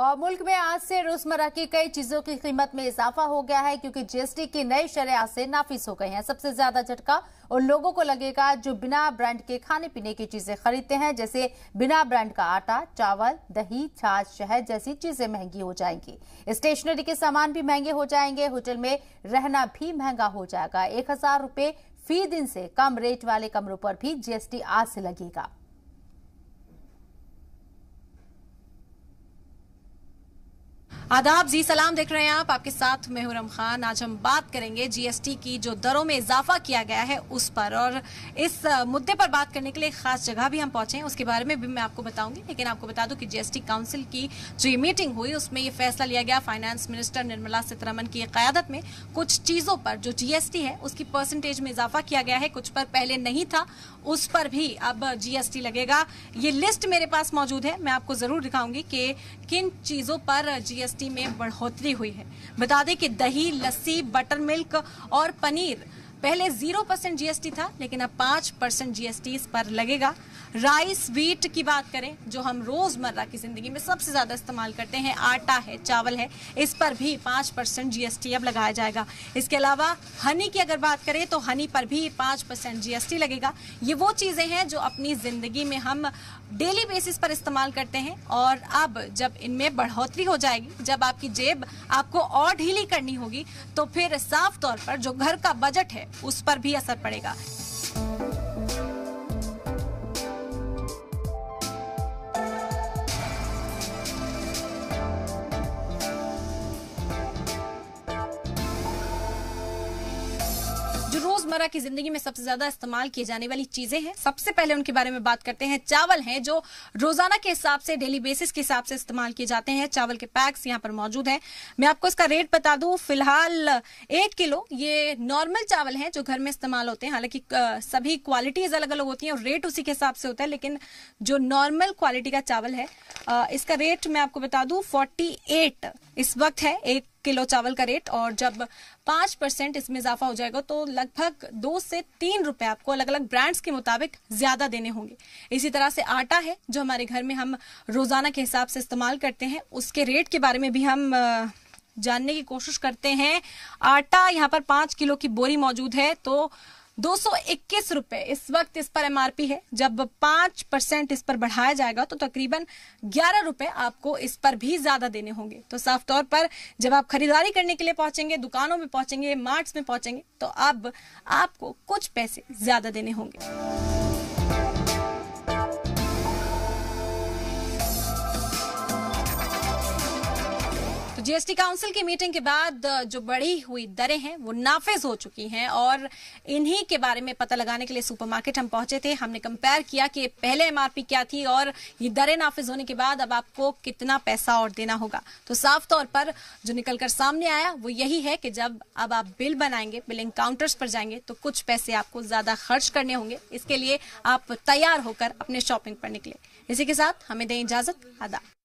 और मुल्क में आज से रोजमर्रा की कई चीजों की कीमत में इजाफा हो गया है क्योंकि जीएसटी की नई आज से नाफिस हो गई हैं सबसे ज्यादा झटका उन लोगों को लगेगा जो बिना ब्रांड के खाने पीने की चीजें खरीदते हैं जैसे बिना ब्रांड का आटा चावल दही छाछ शहद जैसी चीजें महंगी हो जाएंगी स्टेशनरी के सामान भी महंगे हो जाएंगे होटल में रहना भी महंगा हो जाएगा एक हजार फी दिन से कम रेट वाले कमरों पर भी जीएसटी आज से लगेगा आदाब जी सलाम देख रहे हैं आप आपके साथ में खान आज हम बात करेंगे जीएसटी की जो दरों में इजाफा किया गया है उस पर और इस मुद्दे पर बात करने के लिए खास जगह भी हम पहुंचे हैं उसके बारे में भी मैं आपको बताऊंगी लेकिन आपको बता दूं कि जीएसटी काउंसिल की जो ये मीटिंग हुई उसमें ये फैसला लिया गया फाइनेंस मिनिस्टर निर्मला सीतारमन की क्यादत में कुछ चीजों पर जो जीएसटी है उसकी परसेंटेज में इजाफा किया गया है कुछ पर पहले नहीं था उस पर भी अब जीएसटी लगेगा ये लिस्ट मेरे पास मौजूद है मैं आपको जरूर दिखाऊंगी कि किन चीजों पर जीएसटी जीएसटी में बढ़ोतरी हुई है बता दें कि दही लस्सी बटर मिल्क और पनीर पहले जीरो परसेंट जीएसटी था लेकिन अब पांच परसेंट जीएसटी इस पर लगेगा राइस वीट की बात करें जो हम रोजमर्रा की जिंदगी में सबसे ज्यादा इस्तेमाल करते हैं आटा है चावल है इस पर भी पांच परसेंट जीएसटी अब लगाया जाएगा इसके अलावा हनी की अगर बात करें तो हनी पर भी पांच परसेंट जीएसटी लगेगा ये वो चीजें हैं जो अपनी जिंदगी में हम डेली बेसिस पर इस्तेमाल करते हैं और अब जब इनमें बढ़ोतरी हो जाएगी जब आपकी जेब आपको और ढीली करनी होगी तो फिर साफ तौर पर जो घर का बजट है उस पर भी असर पड़ेगा रोजमर्रा की जिंदगी में सबसे ज्यादा इस्तेमाल किए जाने वाली चीजें हैं सबसे पहले उनके बारे में बात करते हैं चावल हैं जो रोजाना के हिसाब से डेली बेसिस के हिसाब से इस्तेमाल किए जाते हैं चावल के पैक्स यहाँ पर मौजूद है मैं आपको इसका रेट बता दू फिलहाल एक किलो ये नॉर्मल चावल है जो घर में इस्तेमाल होते हैं हालांकि सभी क्वालिटीज अलग अलग होती है और रेट उसी के हिसाब से होता है लेकिन जो नॉर्मल क्वालिटी का चावल है इसका रेट मैं आपको बता दू फोर्टी इस वक्त है एक किलो चावल का रेट और जब पांच परसेंट इसमें इजाफा हो जाएगा तो लगभग दो से तीन रुपए आपको अलग अलग ब्रांड्स के मुताबिक ज्यादा देने होंगे इसी तरह से आटा है जो हमारे घर में हम रोजाना के हिसाब से इस्तेमाल करते हैं उसके रेट के बारे में भी हम जानने की कोशिश करते हैं आटा यहाँ पर पांच किलो की बोरी मौजूद है तो दो सौ इक्कीस इस वक्त इस पर एमआरपी है जब पांच परसेंट इस पर बढ़ाया जाएगा तो तकरीबन ग्यारह रुपए आपको इस पर भी ज्यादा देने होंगे तो साफ तौर पर जब आप खरीदारी करने के लिए पहुंचेंगे दुकानों में पहुंचेंगे मार्ट्स में पहुंचेंगे तो अब आपको कुछ पैसे ज्यादा देने होंगे तो जीएसटी काउंसिल की मीटिंग के बाद जो बढ़ी हुई दरें हैं वो नाफिज हो चुकी हैं और इन्हीं के बारे में पता लगाने के लिए सुपरमार्केट हम पहुंचे थे हमने कंपेयर किया कि पहले एमआरपी क्या थी और ये दरें नाफिज होने के बाद अब आपको कितना पैसा और देना होगा तो साफ तौर पर जो निकलकर सामने आया वो यही है कि जब अब आप बिल बनाएंगे बिलिंग काउंटर्स पर जाएंगे तो कुछ पैसे आपको ज्यादा खर्च करने होंगे इसके लिए आप तैयार होकर अपने शॉपिंग पर निकले इसी के साथ हमें दें इजाजत अदा